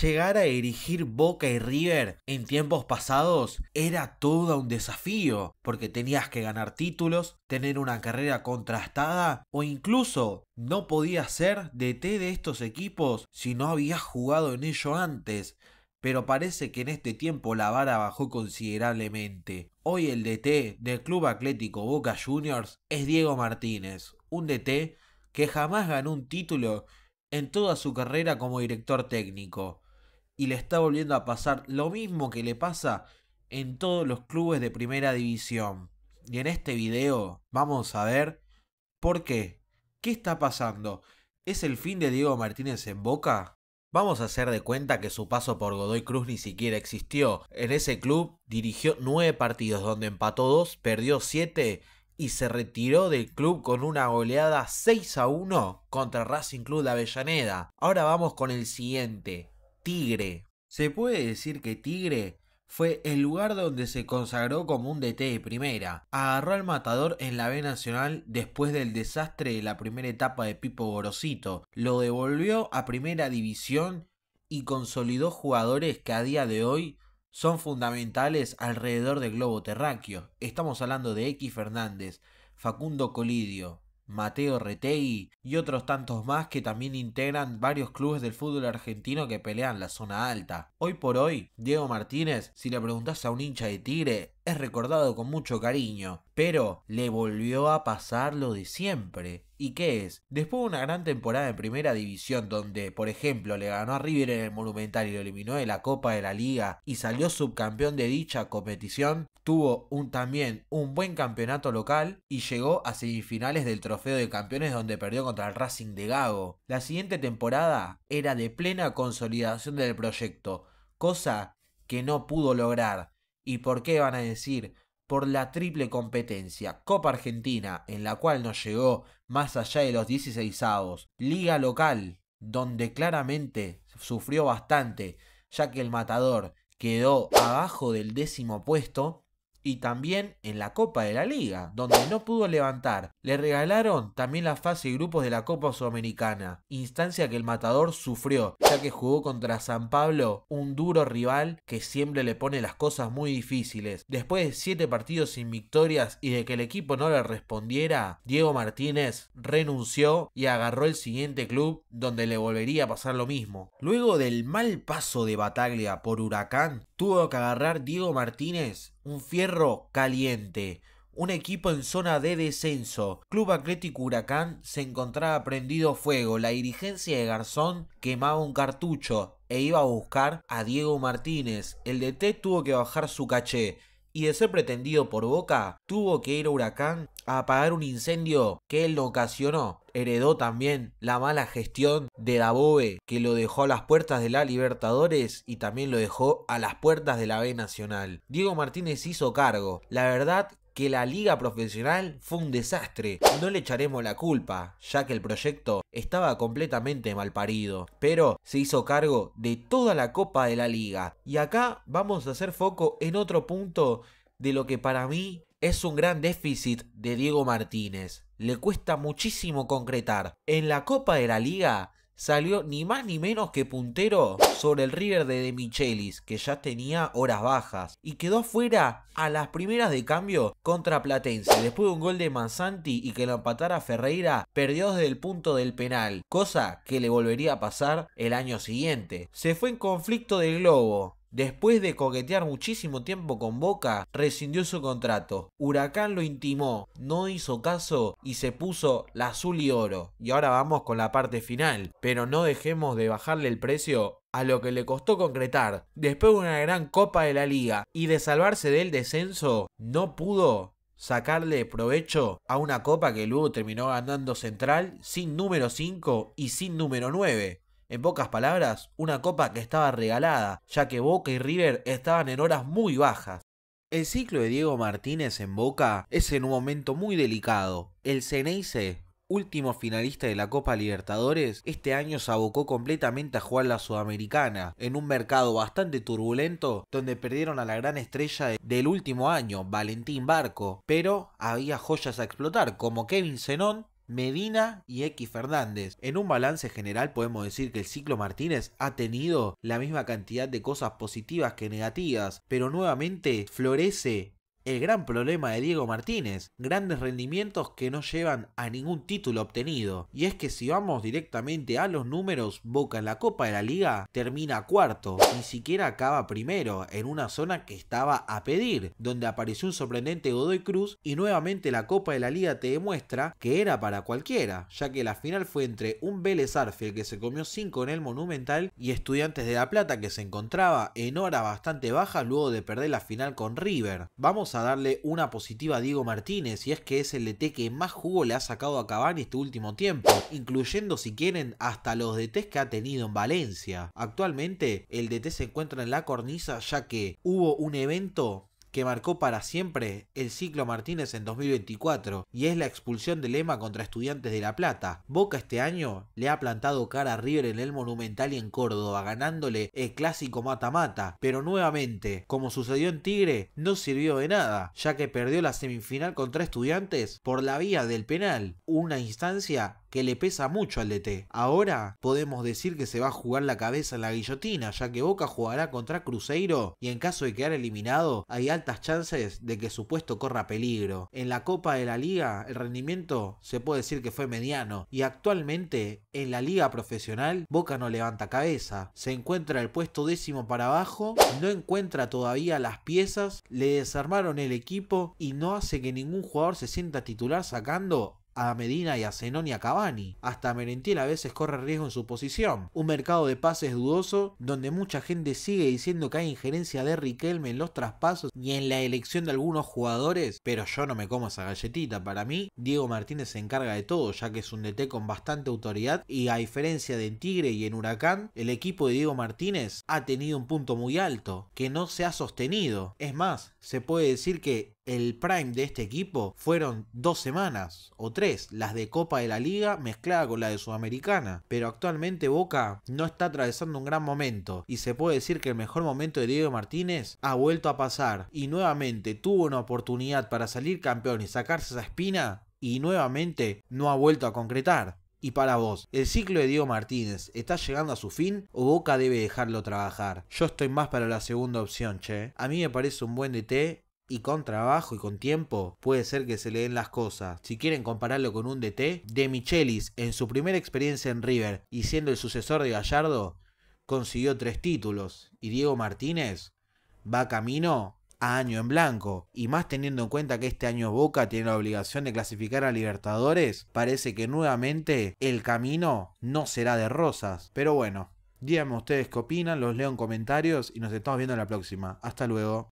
Llegar a erigir Boca y River en tiempos pasados era todo un desafío, porque tenías que ganar títulos, tener una carrera contrastada o incluso no podías ser DT de estos equipos si no habías jugado en ello antes. Pero parece que en este tiempo la vara bajó considerablemente. Hoy el DT del Club Atlético Boca Juniors es Diego Martínez, un DT que jamás ganó un título en toda su carrera como director técnico y le está volviendo a pasar lo mismo que le pasa en todos los clubes de primera división. Y en este video vamos a ver por qué. ¿Qué está pasando? ¿Es el fin de Diego Martínez en Boca? Vamos a hacer de cuenta que su paso por Godoy Cruz ni siquiera existió. En ese club dirigió nueve partidos donde empató dos, perdió siete y se retiró del club con una goleada 6 a 1 contra Racing Club de Avellaneda. Ahora vamos con el siguiente. Tigre. Se puede decir que Tigre fue el lugar donde se consagró como un DT de primera. Agarró al matador en la B Nacional después del desastre de la primera etapa de Pipo Gorosito. Lo devolvió a primera división y consolidó jugadores que a día de hoy son fundamentales alrededor del globo terráqueo. Estamos hablando de X Fernández, Facundo Colidio, Mateo Retegui y otros tantos más que también integran varios clubes del fútbol argentino que pelean la zona alta. Hoy por hoy, Diego Martínez, si le preguntas a un hincha de Tigre, recordado con mucho cariño, pero le volvió a pasar lo de siempre. ¿Y qué es? Después de una gran temporada en primera división donde, por ejemplo, le ganó a River en el Monumental y lo eliminó de la Copa de la Liga y salió subcampeón de dicha competición, tuvo un, también un buen campeonato local y llegó a semifinales del Trofeo de Campeones donde perdió contra el Racing de Gago. La siguiente temporada era de plena consolidación del proyecto, cosa que no pudo lograr ¿Y por qué van a decir? Por la triple competencia, Copa Argentina, en la cual no llegó más allá de los 16 avos, Liga Local, donde claramente sufrió bastante, ya que el matador quedó abajo del décimo puesto, y también en la Copa de la Liga, donde no pudo levantar. Le regalaron también la fase de grupos de la Copa Sudamericana, instancia que el matador sufrió, ya que jugó contra San Pablo, un duro rival que siempre le pone las cosas muy difíciles. Después de 7 partidos sin victorias y de que el equipo no le respondiera, Diego Martínez renunció y agarró el siguiente club donde le volvería a pasar lo mismo. Luego del mal paso de Bataglia por Huracán, tuvo que agarrar Diego Martínez un fierro caliente. Un equipo en zona de descenso, Club Atlético Huracán, se encontraba prendido fuego. La dirigencia de Garzón quemaba un cartucho e iba a buscar a Diego Martínez. El DT tuvo que bajar su caché y de ser pretendido por Boca, tuvo que ir a Huracán a apagar un incendio que él ocasionó heredó también la mala gestión de Daboe, que lo dejó a las puertas de la Libertadores y también lo dejó a las puertas de la B Nacional. Diego Martínez hizo cargo. La verdad que la liga profesional fue un desastre. No le echaremos la culpa, ya que el proyecto estaba completamente mal parido, pero se hizo cargo de toda la copa de la liga. Y acá vamos a hacer foco en otro punto de lo que para mí es un gran déficit de Diego Martínez. Le cuesta muchísimo concretar. En la Copa de la Liga salió ni más ni menos que puntero sobre el River de, de Michelis, que ya tenía horas bajas, y quedó fuera a las primeras de cambio contra Platense. Después de un gol de Manzanti y que lo empatara Ferreira, perdió desde el punto del penal, cosa que le volvería a pasar el año siguiente. Se fue en conflicto del globo, Después de coquetear muchísimo tiempo con Boca, rescindió su contrato. Huracán lo intimó, no hizo caso y se puso la azul y oro. Y ahora vamos con la parte final, pero no dejemos de bajarle el precio a lo que le costó concretar. Después de una gran copa de la liga y de salvarse del descenso, no pudo sacarle provecho a una copa que luego terminó ganando Central sin número 5 y sin número 9. En pocas palabras, una copa que estaba regalada, ya que Boca y River estaban en horas muy bajas. El ciclo de Diego Martínez en Boca es en un momento muy delicado. El Ceneice, último finalista de la Copa Libertadores, este año se abocó completamente a jugar la Sudamericana, en un mercado bastante turbulento donde perdieron a la gran estrella del último año, Valentín Barco, pero había joyas a explotar como Kevin Zenón Medina y X Fernández. En un balance general podemos decir que el ciclo Martínez ha tenido la misma cantidad de cosas positivas que negativas, pero nuevamente florece el gran problema de Diego Martínez, grandes rendimientos que no llevan a ningún título obtenido. Y es que si vamos directamente a los números, Boca en la Copa de la Liga termina cuarto, ni siquiera acaba primero, en una zona que estaba a pedir, donde apareció un sorprendente Godoy Cruz y nuevamente la Copa de la Liga te demuestra que era para cualquiera, ya que la final fue entre un Vélez Arfiel que se comió 5 en el Monumental y Estudiantes de La Plata que se encontraba en hora bastante baja luego de perder la final con River. Vamos a darle una positiva a Diego Martínez, y es que es el DT e que más jugo le ha sacado a Cavani este último tiempo, incluyendo si quieren hasta los DTs e que ha tenido en Valencia. Actualmente el DT e se encuentra en la cornisa ya que hubo un evento que marcó para siempre el ciclo Martínez en 2024 y es la expulsión de Lema contra Estudiantes de La Plata. Boca este año le ha plantado cara a River en el Monumental y en Córdoba, ganándole el clásico mata-mata, pero nuevamente, como sucedió en Tigre, no sirvió de nada, ya que perdió la semifinal contra Estudiantes por la vía del penal, una instancia que le pesa mucho al DT. Ahora podemos decir que se va a jugar la cabeza en la guillotina, ya que Boca jugará contra Cruzeiro y en caso de quedar eliminado hay altas chances de que su puesto corra peligro. En la Copa de la Liga el rendimiento se puede decir que fue mediano y actualmente en la Liga Profesional Boca no levanta cabeza, se encuentra el puesto décimo para abajo, no encuentra todavía las piezas, le desarmaron el equipo y no hace que ningún jugador se sienta titular sacando a Medina y a Zenón y a Cavani. Hasta Merentiel a veces corre riesgo en su posición. Un mercado de pases dudoso donde mucha gente sigue diciendo que hay injerencia de Riquelme en los traspasos y en la elección de algunos jugadores, pero yo no me como esa galletita. Para mí, Diego Martínez se encarga de todo, ya que es un DT con bastante autoridad y a diferencia de en Tigre y en Huracán, el equipo de Diego Martínez ha tenido un punto muy alto, que no se ha sostenido. Es más, se puede decir que el prime de este equipo fueron dos semanas o tres, las de Copa de la Liga mezclada con la de Sudamericana. Pero actualmente Boca no está atravesando un gran momento y se puede decir que el mejor momento de Diego Martínez ha vuelto a pasar y nuevamente tuvo una oportunidad para salir campeón y sacarse esa espina y nuevamente no ha vuelto a concretar. Y para vos, ¿el ciclo de Diego Martínez está llegando a su fin o Boca debe dejarlo trabajar? Yo estoy más para la segunda opción, che. A mí me parece un buen DT y con trabajo y con tiempo puede ser que se le den las cosas. Si quieren compararlo con un DT, De Michelis en su primera experiencia en River y siendo el sucesor de Gallardo, consiguió tres títulos y Diego Martínez va camino a año en blanco. Y más teniendo en cuenta que este año Boca tiene la obligación de clasificar a Libertadores, parece que nuevamente el camino no será de rosas. Pero bueno, díganme ustedes qué opinan, los leo en comentarios y nos estamos viendo en la próxima. Hasta luego.